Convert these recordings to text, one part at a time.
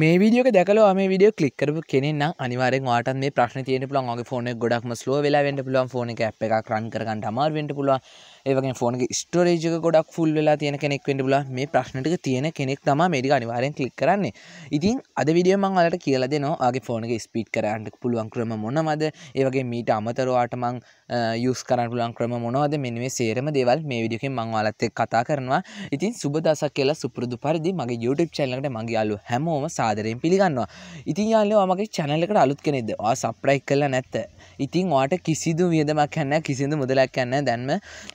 මේ විඩියක දැකලවා මේ විඩියෝ කලික්කරපු කෙනෙන්න අනිවාරෙන් වාට මේ ප්‍රශ්න තියෙන පුළන් ගේ ෆෝන ගොඩක් ස්ලෝ වෙලා වෙන්ට පුළුවන් ෆෝන එක අප එකක් රන් කරගන්න අමාර්වෙන්ට පුළුවන් ඒවගේ ෆෝන ස්ටරේජ ගොඩක් ෆුල් වෙලා තියෙන කෙනෙක් වෙන්න බලා මේ ප්‍රශ්නටක තියෙන කෙනෙක් තම මේඩි අනිවාරෙන් කලික් කරන්නේ ඉතින් අද විඩියමං අලට කියල දෙනවාගේ ෆෝනගේ ස්පීට් කරන්නට පුළුවන් ක්‍රම මොනමද ඒවගේ මීට අමතරවාටමං යස් කරන්න පුලන් ක්‍රම මොනවද මෙනුවේ සේරම දෙවල් මේ විඩියකින් මංවාලත්තෙ කතා කරනවා ඉතින් සුබදසක් කියලා සුපුරදු පරිදි මගේ YouTube චැනලට මගේ අලු හැමෝම සාදරයෙන් පිළිගන්නවා ඉතින් යාලෝ මගේ චැනලකට අලුත් කෙනෙද වා සප්‍රයික් කලා නැත්ත ඉතින් වාට කිසිදු වියදමක් හැන්න කිසිදු මුදලක් කන්න දැන්ම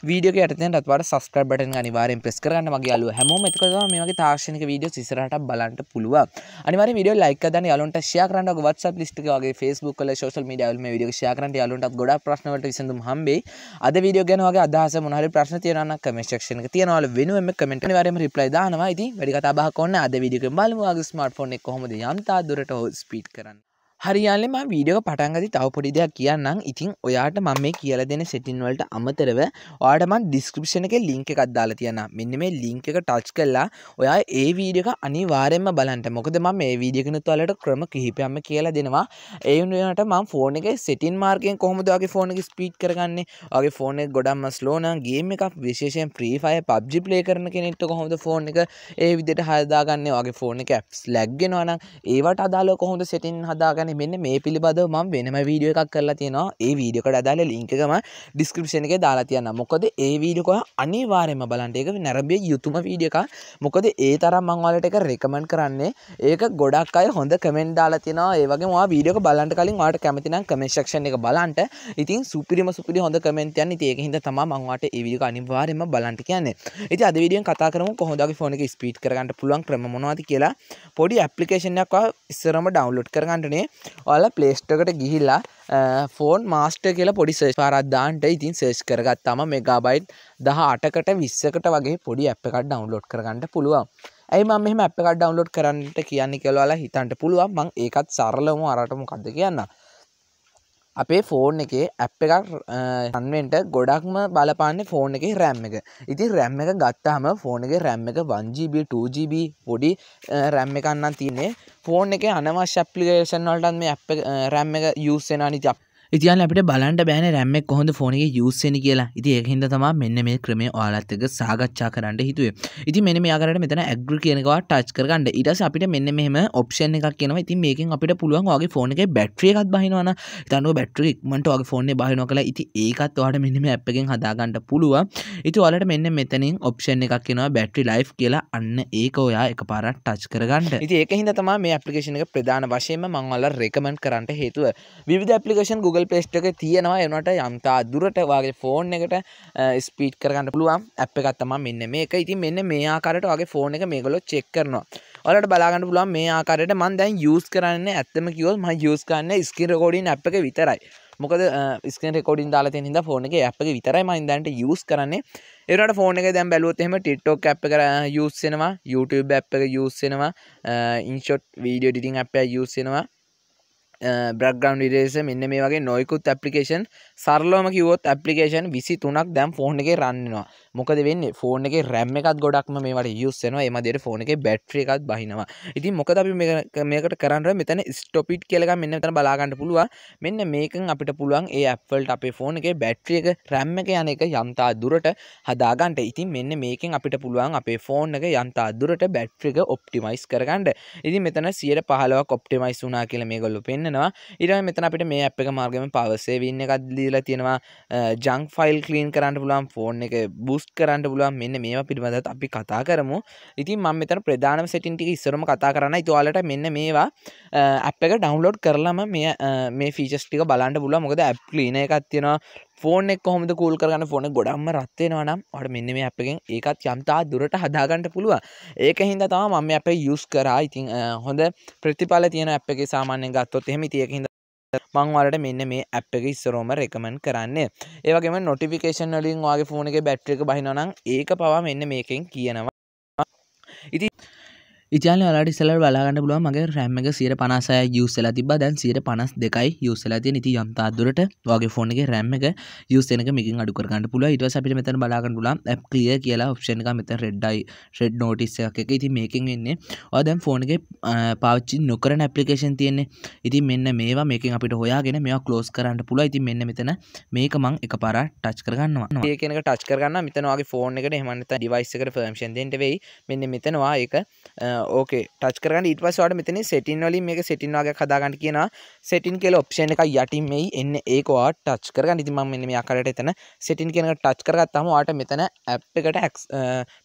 වී වීඩියක යටතෙන්ටත් වට සස්ක්‍රයිබ් බටන් අනිවාර්යෙන් ප්‍රෙස් කරන්න මගේ යාළුවෝ හැමෝම එතකොට තමයි මේ වගේ තාක්ෂණික වීඩියෝස් ඉස්සරහට බලන්න පුළුවන් අනිවාර්යෙන් වීඩියෝ ලයික් කරන්න යාළුවන්ට share කරන්න ඔගේ WhatsApp list එක වගේ Facebook වල social media වල මේ වීඩියෝ share කරන්න යාළුවන්ටත් ගොඩාක් ප්‍රශ්න වලට විසඳුම් හම්බෙයි අද වීඩියෝ ගැන වගේ අදහස මොනවා හරි ප්‍රශ්න තියෙනවා නම් comment section එක තියනවාල වෙනුවෙන් කමෙන්ට් අනිවාර්යෙන්ම reply දානවා ඉතින් වැඩි කතා බහ කරන්න අද වීඩියෝ එකෙන් බලමු ආගේ ස්මාර්ට්ෆෝන් එක කොහොමද යම්තා දුරට ස්පීඩ් කරන්න හරියාල ම වීඩියෝ පටන්ගති තව පොඩි දෙයක් කියන්නම් ඉතින් ඔයාට මම මේ කියල දෙන සෙටින්වලට අමතරව ආටමන් ඩිස්කපෂන එක ලිංක එකක් දාලා තියන්න මෙන්න මේ ලිංක එක ටච් කල්ලා ඔයා ඒ වීඩියක අනිවාරෙන්ම බලන්ට මොකද ම මේ වීඩියකන තුවලට ක්‍රම කිහිපයම කියලා දෙනවා ඒනට මං ෆෝන එක සෙටින් මාර්කයෙන් කොහොමදගේ ෆෝන එක ස්පීට් කරගන්න ගේ ෆෝන ගොඩම්ම ස්ලෝනගේම එකක් විශේෂෙන් ප්‍රීෆය පබ්ජි ප්ලේ කරන කෙනෙට කොහොමද ෆෝන් එක ඒ විදිට හදාගන්න වගේ ෆෝන එක ලැක්ගෙනවන ඒවට අදාලෝ කොහොඳ සෙටින් හදාගන්න කරන්න මෙන්න මේ පිළිබඳව මම වෙනම වීඩියෝ එකක් කරලා තියෙනවා ඒ වීඩියෝකට අදාළ ලින්ක් එකම ඩිස්ක්‍රිප්ෂන් එකේ දාලා තියන්න. මොකද ඒ වීඩියෝ එක අනිවාර්යයෙන්ම බලන්න. ඒක නැරඹිය යුතුම වීඩියෝ එකක්. මොකද ඒ තරම් මම ඔයාලට ඒක රෙකමන්ඩ් කරන්නේ. ඒක ගොඩක් අය හොඳ කමෙන්ට් දාලා තියෙනවා. ඒ වගේම ඔයා වීඩියෝ එක බලන්න කලින් ඔයාලට කැමති නම් කමෙන්ට් සෙක්ෂන් එක බලන්න. ඉතින් සුපිරිම සුපිරි හොඳ කමෙන්ට් යන ඉතින් ඒක හින්දා තමයි මම ඔයාලට ඒ වීඩියෝ එක අනිවාර්යයෙන්ම බලන්න කියන්නේ. ඉතින් අද වීඩියෝ එකෙන් කතා කරමු කොහොමද ඔයාගේ ෆෝන් එක ස්පීඩ් කරගන්න පුළුවන් ක්‍රම මොනවද කියලා. පොඩි ඇප්ලිකේෂන් එකක් ඔයා ඉස්සරම ඩවුන්ලෝඩ් කරගන්නනේ. ඔල පලේස්ටකට ගිහිල්ලා ෆෝන් මාස්ට කියලා පොඩිසේ පාරද්දාන්ට ඉතින් සේෂ් කරගත් තම මෙගබයිට් දහ අටකට විස්සකට වගේ පොඩි අප් එකක් ඩවන්ලෝඩ් කරගන්නට පුළුවන් ඇයි මම මෙහම අප් එකක් ඩවන්ලෝඩ් කරන්නට කියන්නේ කෙලවලා හිතන්ට පුළුවන් මං ඒකත් සරලම අරටමු කද කියන්න අපේ ෆෝන් එකේ ඇප් එකක් රන්වෙන්ට ගොඩක්ම බලපාන්න ෆෝන් එකේ රැම් එක ඉති රැම් එක ගත්තාහම ෆෝන එක රැම් එක 1GB2GB පොඩි රැම් එකන්නන් තියන්නේ ෆෝන් එක අනවශ්‍ය ඇප්ලිකේෂන් වලටත් මේ ඇප් රැම් එක යුස්සෙන නිති අප ඉතින් අපිට බලන්න බෑන රැම්මෙක් කොහොඳ ෆෝනක යුස්සෙන කියලා ඉති ඒහින්ද තමා මෙන්න මේ ක්‍රමේ ඔයාලත්තක සාගච්ඡා කරන්න හිතුවේ ඉති මෙන මේයාකට මෙතන ඇග්‍ර කියනවා ටච් කරගන්න ඉටස අපිට මෙන්න මෙහම ඔප්ෂන් එකක් කියනවා ඉතින් මේකින් අපිට පුළුවන් වගේ ෆෝන එක බැට්‍රියකත් බහිනවන තනුව බැට්‍රික්මට වගේ ෆෝන බහින කළ ඉති ඒකත් වාට මෙන්නම ඇප්පකෙන් හදාගන්නට පුළුව ඉති වලට මෙන්න මෙතනින් ඔප්ෂන් එකක් කියෙනවා බැට්‍රි ලයිෆ් කියලා අන්න ඒක ඔයා එක පාරත් ටච් කරගන්න ඉති ඒකහින්ද තමා මේ අපපලිකේෂන එක ප්‍රධාන වශයෙන්ම මංවල්ල රෙකමන්් කරන්නට හේතුව විධ පපලිකේෂන් Google Google පේස්ටක තියෙනවා එනට යම්තා දුරට වගේ ෆෝන් එකට ස්පීට් කරගන්න පුළුවන් අප එකත්තම මෙන්න මේක ඉතින් මෙන්න මේ ආකාරයට වගේ ෆෝන් එක මේගොලො චෙක් කරනවා ඔලට බලාගන්න පුළුවන් මේ ආකාරයට මන් දැන් යස් කරන්න ඇත්තම කිවල් ම යස් කරන්න ස්කිරකෝඩින් අප එක විතරයි මොකද ස්කන රෙකෝඩින් දාලා තියෙන හින්දා ෆෝන් එකේ ඇප් එක විතරයි මම දැන්ට යූස් කරන්නේ ඒරට ෆෝන් එක දැන් බැලුවොත් එහෙම TikTok ඇප් එක යූස් වෙනවා YouTube ඇප් එක යූස් වෙනවා InShot වීඩියෝ එඩිටින් ඇප් එක යූස් වෙනවා බ්‍රග්ගම් ඩිරේස මෙන්න මේ වගේ නොයකුත් ඇපලිකේෂන් සරලෝම කිවොත් ඇපලිකේෂන් විසි තුනක් දැම් ෆෝන් එක රන්නවා මොකද වෙන්න ෆෝන එක රැම් එකත් ගොඩක්ම මේට යුස්සෙනවා එමදයට ෆෝන එක බැට්්‍රිය එකත් බහිනවා ඉතින් මොකද අපි මේකට කරන්න මෙතන ස්ටොපිට් කෙලක මෙන්න තන බලාගන්න පුළුවන් මෙන්න මේකන් අපිට පුළුවන් ඒ ඇල්ට අපේ ෆෝන එක බැට්්‍රිය එක රැම් එක යන එක යම්තා දුරට හදාගන්ට ඉතින් මෙන්න මේකෙන් අපිට පුළුවන් අපේ ෆෝන් එක යන්තා දුරට බැට්්‍රික ඔප්ටිමයිස් කරගන්නඩ ඉති මෙතන සියට පහලවක් ඔප්ටිමයිස් වනා කියල මේ ගොල්ලු පෙන්න්නවා ඉර මෙතන අපිට මේ අප එක මාර්ගම පවසේ වන්න එකත් දීලා තියෙනවා ජං ෆයිල් කලීන් කරන්න පුළුවන් ෆෝන් එක බුස් පෝස්ට් කරන්න පුළුවන් මෙන්න මේවා පිළිබඳත් අපි කතා කරමු ඉතින් මම මෙතන ප්‍රධානම සෙටින්ටික ඉස්සරම කතා කරන්න තුවාලට මෙන්න මේවා අප් එක ඩවන්ලෝඩ් කරලම මේ ෆිචස්ටික බලන්න පුල මොකද ඇප් ලීන එකත් තියෙනවා ෆෝන එක් හොම කූල් කරන්න ෆෝන ගොඩම්ම රත්වෙනවා නම් අට මෙන්න මේ අපෙන් ඒකත් යම්තා දුරට හදාගන්නට පුළුව ඒක හින්ද තම මම අප යුස් කරා ඉතින් හොඳ ප්‍රතිඵල තියෙන අප එක සාමාන්‍ය ගත්තොත් එහෙම තියක හිද මං වලට මෙන්න මේ ඇප් එක ඉස්සරෝම රෙකමන් කරන්න ඒවගේම නොටිෆිකේෂන් වලින් වගේ ෆෝන එක බැට්‍රික බහිනනම් ඒක පවා මෙන්න මේකෙන් කියනවා ඉති ඉතින් ඔයාලට ඉස්සෙල්ලා බලා ගන්න පුළුවන් මගේ RAM එක 156 යූස් වෙලා තිබ්බා දැන් 152යි යූස් වෙලා තියෙන. ඉතින් යම් තාක් දුරට ඔයාගේ ෆෝන් එකේ RAM එක යූස් වෙන එක මේකෙන් අඩු කර ගන්න පුළුවන්. ඊට පස්සේ අපිට මෙතන බලා ගන්න පුළුවන් app clear කියලා option එකක් මෙතන red eye red notice එකක් එක. ඉතින් මේකෙන් වෙන්නේ ඔයා දැන් ෆෝන් එකේ පාවිච්චි නොකරන application තියෙන්නේ. ඉතින් මෙන්න මේවා මේකෙන් අපිට හොයාගෙන මේවා close කරන්න පුළුවන්. ඉතින් මෙන්න මෙතන මේක මම එකපාරට touch කර ගන්නවා. මේකෙන් එක touch කර ගන්න මෙතන ඔයාගේ ෆෝන් එකට එහෙම නැත්නම් device එකට permission දෙන්න වෙයි. මෙන්න මෙතන ඔයා ඒක ඕකේ ටච් කරන්න ඉට පස්වාට මෙතන සෙටින් වලින් මේ සෙටින් වගේ හදාගන්න කියන සෙටින් කෙල ඔප්ෂණ එක යටින් මෙයි එන්න ඒකවා ටච් කරගන්න ඉතිම මෙ මේ අකරට එතන සෙටින් කෙන ටච් කරගත්තම වාට මෙතන ඇප් එකට ඇක්ස්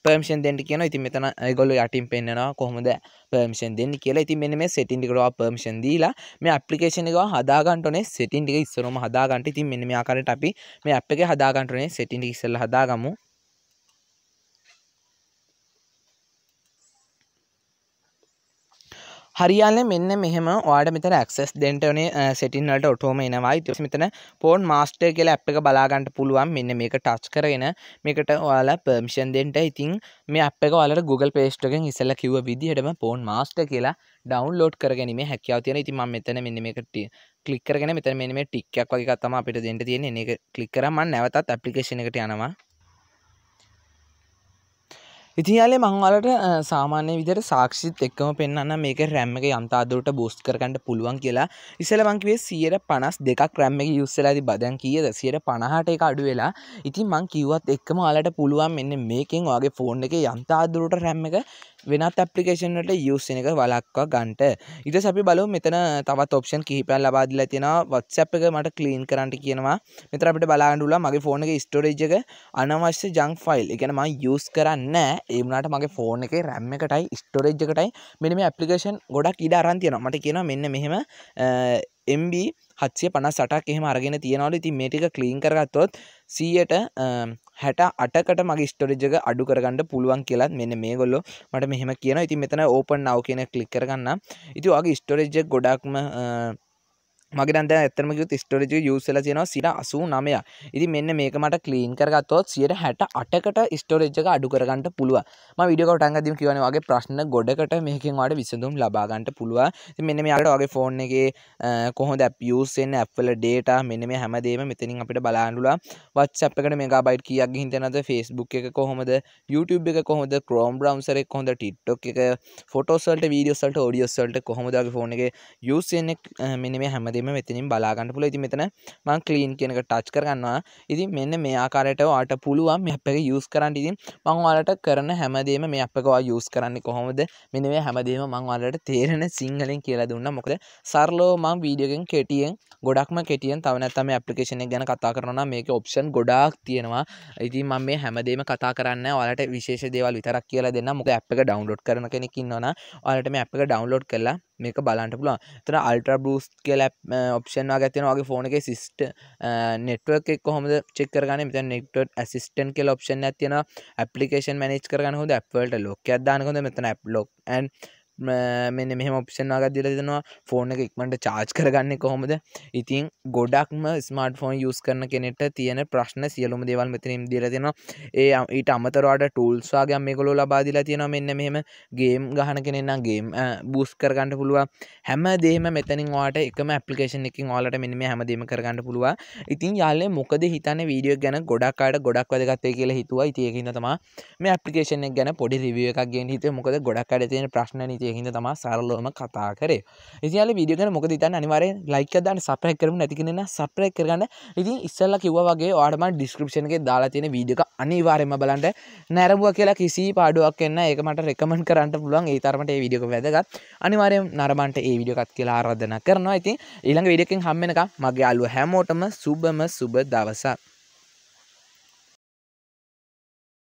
පර්මිෂන් දෙට කියන ඉති මෙතන ගොල්ල යටින් පෙන්න්නවා කොහොමද පර්මිෂන් දෙන්න කියලා ඉති මෙ මේ සෙටින්ටිකරවා පර්මිෂන් දීලා මේ අපපලිකේෂන එක හදාගන්ටනේ සෙටින්ටික ඉස්සරම හදාගන්ට ඉතින් මෙ මේ අකරට අපි මේ අප එක හදාගන්ටනේ සෙටින්ටි ඉස්සල් හදාගමු හරියාල මෙන්න මෙහම වාඩ මෙත ක්සස් දෙන්ටන සිටිනට ඔටෝම එනවා ඉතිස මෙතන පෝන් මස්ටර් කියල අප් එක බලාගන්නට පුළුවන් මෙන්න මේක ටච් කරගෙන මේකට ඔයාලා පර්මිෂන් දෙන්ට ඉතින් මේ අප එක වලට Google පේස්ටගෙන් ඉසල්ල කිව විදිහටම පෝන් මස්ට කියලා ඩවන්ලෝඩ් කරගැනීම හැකියාව තියෙන ඉතින් මම මෙතන මෙන්න මේකට ක්ලික් කරගෙන මෙතන මෙන්න මේ ටික්යක් වගේ තමයි අපිට දෙන්න තියෙන්නේ එක ක්ලික් කරා මම නැවතත් ඇප්ලිකේෂන් එකට යනවා ඉතියාලේ මංවලට සාමාන්‍ය විදර සාක්ෂිත් එක්කම පෙන්න්න මේක රැම්ම එක යන්තාදුරට බෝස්් කරකට පුළුවන් කියලා ඉසලමංකිවේ සියයට පනස් දෙකක් රැම්ම එක යුස්සලදි බදන් කියද සියට පණහට එක අඩු වෙලා ඉතින් මං කිවත් එක්කම අලට පුළුවන් මෙන්න මේකෙන් වගේ ෆෝන් එක යන්තාදුරට රැම්ම එක වෙනත් ඇපිකේෂන්ට යුස්සන එක වලක්වා ගන්ට ඉට සැපි බලු මෙතන තවත් ඔප්ෂන් කිහිපැල් ලබාදිල තියෙන වත්සැප් එක මට කලීන් කරට කියනවා මෙතර අපට බලාගඩුල මගේ ෆෝන එක ස්ටෝරේජ් එක අනවශ්‍ය ජං ෆයිල් එකනම යස් කරන්න ඒමනට මගේ ෆෝන එක රැම්ම එකටයි ස්ටෝරේජ් එකටයි මෙනිම ඇපිකේෂන් ගොඩක් ඉඩ අරන් තියෙන මට කියන මෙන්න මෙහෙම එම්බ හත්සේ පන සටක් එහෙම අරගෙන තියෙනවල ඉතින් මේටික කලීන් කරගත්තොත් සීයට හැට අටකට මගේ ස්ටොරජක අඩු කරගන්න පුළුවන් කියලත් මෙන්න මේ ගොල්ලො මට මෙහෙම කියන ඉතින් මෙතන ඕපන් නව කියන කලික් කරගන්න ඉති වගේ ස්ටොරජ්ජ ගොඩක්ම මගේරන්ද ඇතමකයුත් ස්ටෝරජ යුසල යන සිට අසූ නමය ඉති මෙන්න මේක මට කලීන් කරගත්තොත් සියට හැට අටකට ස්ටෝරේජ්ක අඩු කරගන්නට පුළුව ම විඩියකට අගදම කියවනවාගේ ප්‍රශ්න ගොඩකට මේකින් වාට විසඳම් ලබාගන්නට පුළුව මෙන්න මේයාට වගේ ෆෝන් එක කොහොද පියසෙන් ඇපල ඩේට මෙන්න මේ හැමදේම මෙතනින් අපිට බලාන්ඩුලා වත් සැප්කට මේගබයිට කියක් හිතනද ෆෙස්බුක් එක කොහොමද YouTube එක කොහොද කරෝම් බ්‍රවන්සරෙක් හොඳ ටිට්ටොක් එක ෆොටෝසල්ට වීඩියෝසල්ට ෝඩියෝසල්ට කොහොමදගේ ෆෝන එක යුසෙන් මෙන්න මේ හැමදේ වගේම මෙතනින් බලාගන්න පුල ඉති මෙතන මං කලීන් කියනක ටච් කරගන්නවා ඉති මෙන්න මේ ආකාරයට වාට පුළුවන් මෙ අපක යස් කරන්න ඉතින් මංවාලට කරන හැමදේම මේ අපකවා යස් කරන්නේ කොහොමද මෙනවේ හැමදේම මංවාලට තේරෙන සිංහලෙන් කියලා දුන්න මොකද සරලෝ මං වීඩියගෙන් කෙටියෙන් ගොඩක්ම කෙටියෙන් තවනත්තම පපිේෂන ගැන කතා කරන මේක ඔප්ෂන් ගොඩක් තියෙනවා ඉති මං මේ හැමදේම කතා කරන්න වලට විශේෂ දේවල් විතරක් කියලා දෙන්න මොක අප එක ඩවන්ලෝඩ් කරන කෙනෙකින් ඕන වලට මේ අප එක ඩවන්ලෝඩ් කරලා මේක බලන්ට පුළුවන් තන අල්ට බස් කියල ඔප්ෂන්වා ඇතිනවාගේ ෆෝන එක සිිස්ට නෙටවර්ක් කොහොමද චෙක්කරගන මෙත නෙක්ට ඇසිස්ටන් කෙල් ඔප්ෂන් ඇතින පපිේෂන් මනච් කරගන හොද ඇප්වලට ලොක් අදානකොද මෙතන ඇප්ලොක් මෙන්න මෙහම ඔපිෂන් අගත් දිල දෙනවා ෆෝන එක ඉක්මට චාච් කරගන්න කොහොමද ඉතින් ගොඩක්ම ස්මර්ට ෆෝන් යස් කරන කෙනෙට තියෙන ප්‍රශ්න සියලුම දෙවල් මෙතනම් දිල දෙෙන ඒ ඊට අමතරවාට ටූල්ස්වාගේම් මේ කොළො ලබාදිලා තියෙනවා මෙන්න මෙහෙම ගේම් ගහන කෙනෙන්නම් ගේම් බූස් කරගන්නට පුළුව හැම දේම මෙතනින් වාට එකම පපිකේෂන් එකින් වාලට මෙනිම හැමදීම කරගන්න පුළුව ඉතින් යාලේ මොකද හිතන වීඩියෝ ගැන ගොඩක්කාට ගොඩක් වැදගත්තේ කියලා හිතුවා ඉතියකින්න තමා මේ පපිකේෂන ගැන පොඩි රිවිය එකක් ගෙන් හිත මොකද ගොඩක්කාඩ තියෙන ප්‍රශ්න තියහිද තම සරලෝම කතා කරේ ඉසිල විඩියක මොක තන් අනිවාර ලයිකදන්න සප්‍රහ කරම නැතිකෙන සප්‍රය කරගන්න ඉතින් ඉස්සල්ල කිව වගේ ආඩම ඩිස්ක්‍රපෂන්ගේ දාලා තියෙන වීඩියක අනිවාරෙම බලන්ට නැරඹුව කියලා කිසි පාඩුවක් එන්න ඒක මට රෙකමන් කරන්න පුළුවන් ඒ තරමට ඒ විඩියක වැදගත් අනිවාරය නරමන්ට ඒ විඩියකත් කියලා ආරධන කරනවා ඉතින් ඊළඟ විඩියකින් හම්මෙනක මගේ අලුව හැමෝටම සුබම සුබ දවසක්